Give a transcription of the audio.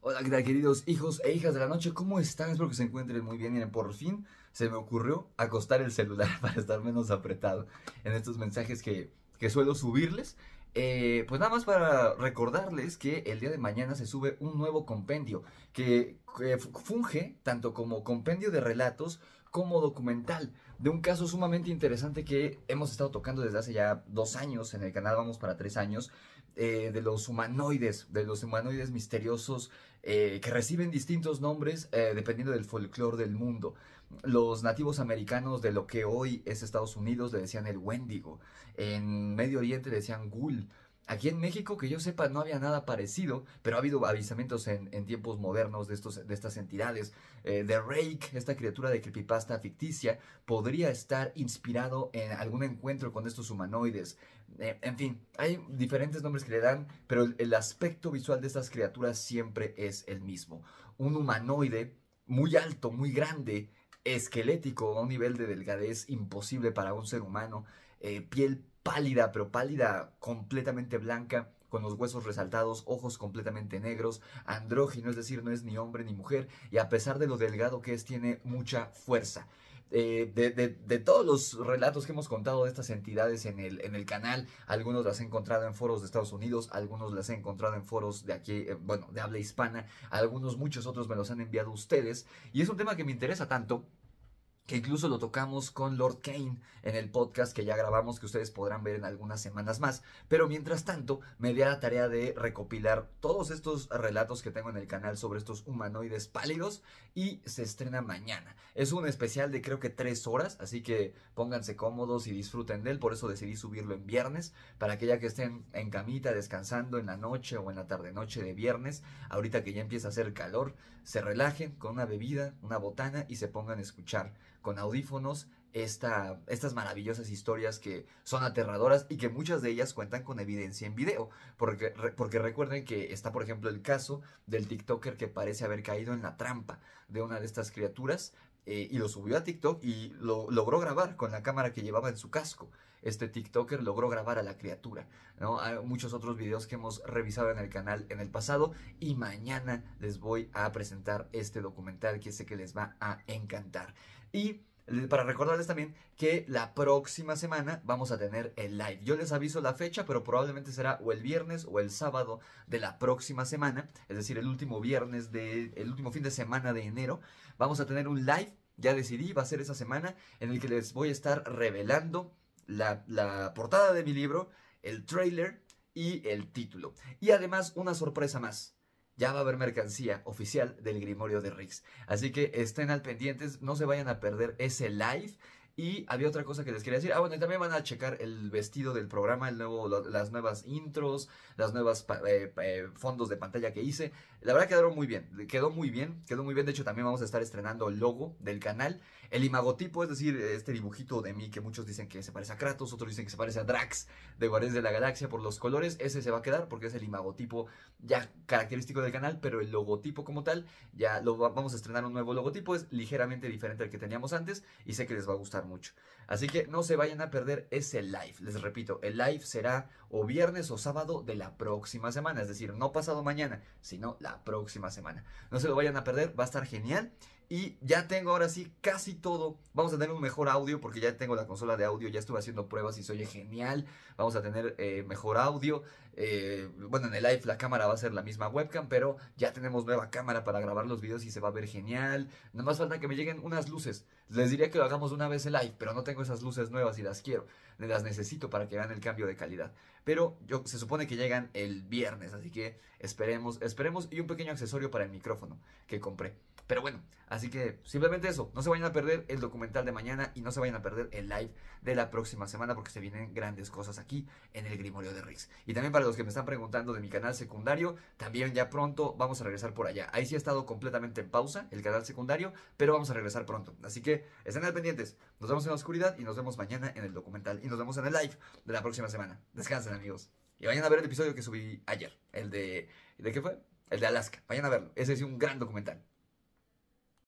Hola, queridos hijos e hijas de la noche? ¿Cómo están? Espero que se encuentren muy bien. y por fin se me ocurrió acostar el celular para estar menos apretado en estos mensajes que, suelo subirles. Eh, pues nada más para recordarles que el día de mañana se sube un nuevo compendio que funge tanto como compendio de relatos como documental de un caso sumamente interesante que hemos estado tocando desde hace ya dos años en el canal, vamos para tres años, eh, de los humanoides, de los humanoides misteriosos eh, que reciben distintos nombres eh, dependiendo del folclore del mundo. Los nativos americanos de lo que hoy es Estados Unidos le decían el Wendigo, en Medio Oriente le decían Ghoul. Aquí en México, que yo sepa, no había nada parecido, pero ha habido avisamientos en, tiempos modernos de, estos, de estas entidades. The eh, Rake, esta criatura de creepypasta ficticia, podría estar inspirado en algún encuentro con estos humanoides. Eh, en fin, hay diferentes nombres que le dan, pero el, aspecto visual de estas criaturas siempre es el mismo. Un humanoide muy alto, muy grande, esquelético, a un nivel de delgadez imposible para un ser humano, eh, piel pálida, pero pálida completamente blanca, con los huesos resaltados, ojos completamente negros, andrógino, es decir, no es ni hombre ni mujer, y a pesar de lo delgado que es, tiene mucha fuerza. Eh, de, todos los relatos que hemos contado de estas entidades en el, en el canal, algunos las he encontrado en foros de Estados Unidos, algunos las he encontrado en foros de aquí, eh, bueno, de habla hispana, algunos, muchos otros me los han enviado ustedes, y es un tema que me interesa tanto que incluso lo tocamos con Lord Kane en el podcast que ya grabamos que ustedes podrán ver en algunas semanas más. Pero mientras tanto, me di a la tarea de recopilar todos estos relatos que tengo en el canal sobre estos humanoides pálidos y se estrena mañana. Es un especial de creo que tres horas, así que pónganse cómodos y disfruten de él. Por eso decidí subirlo en viernes, para que ya que estén en camita descansando en la noche o en la tarde-noche de viernes, ahorita que ya empieza a hacer calor, se relajen con una bebida, una botana y se pongan a escuchar con audífonos estas maravillosas historias que son aterradoras y que muchas de ellas cuentan con evidencia en video. Porque, porque recuerden que está, por ejemplo, el caso del TikToker que parece haber caído en la trampa de una de estas criaturas eh, y lo subió a TikTok y lo logró grabar con la cámara que llevaba en su casco. Este TikToker logró grabar a la criatura. ¿no? Hay muchos otros videos que hemos revisado en el canal en el pasado y mañana les voy a presentar este documental que sé que les va a encantar. Y para recordarles también que la próxima semana vamos a tener el live. Yo les aviso la fecha, pero probablemente será o el viernes o el sábado de la próxima semana, es decir, el último viernes de el último fin de semana de enero, vamos a tener un live ya decidí, va a ser esa semana en el que les voy a estar revelando la, portada de mi libro, el trailer y el título. Y además una sorpresa más ya va a haber mercancía oficial del Grimorio de Riggs. Así que estén al pendientes, no se vayan a perder ese live. Y había otra cosa que les quería decir. Ah, bueno, y también van a checar el vestido del programa, el nuevo, las nuevas intros, las nuevas eh, eh, fondos de pantalla que hice. La verdad quedaron muy bien, quedó muy bien, quedó muy bien. De hecho, también vamos a estar estrenando el logo del canal. El imagotipo, es decir, este dibujito de mí que muchos dicen que se parece a Kratos, otros dicen que se parece a Drax de Guardianes de la Galaxia por los colores. Ese se va a quedar porque es el imagotipo ya característico del canal, pero el logotipo como tal, ya lo vamos a estrenar un nuevo logotipo. Es ligeramente diferente al que teníamos antes y sé que les va a gustar mucho. Así que no se vayan a perder ese live. Les repito, el live será o viernes o sábado de la próxima semana. Es decir, no pasado mañana, sino la próxima semana. No se lo vayan a perder, va a estar genial. Y ya tengo ahora sí casi todo. Vamos a tener un mejor audio porque ya tengo la consola de audio. Ya estuve haciendo pruebas y se oye genial. Vamos a tener eh, mejor audio. Eh, bueno, en el live la cámara va a ser la misma webcam, pero ya tenemos nueva cámara para grabar los videos y se va a ver genial. Nada más falta que me lleguen unas luces. Les diría que lo hagamos una vez el live, pero no tengo esas luces nuevas y las quiero, las necesito para que vean el cambio de calidad. Pero yo, se supone que llegan el viernes, así que esperemos, esperemos y un pequeño accesorio para el micrófono que compré. Pero bueno, así que simplemente eso. No se vayan a perder el documental de mañana y no se vayan a perder el live de la próxima semana porque se vienen grandes cosas aquí en el Grimorio de Rix. Y también para los que me están preguntando de mi canal secundario, también ya pronto vamos a regresar por allá. Ahí sí ha estado completamente en pausa el canal secundario, pero vamos a regresar pronto. Así que estén al pendientes. Nos vemos en la oscuridad y nos vemos mañana en el documental y nos vemos en el live de la próxima semana. Descansen amigos. Y vayan a ver el episodio que subí ayer, el de... ¿De qué fue? El de Alaska. Vayan a verlo. Ese es un gran documental.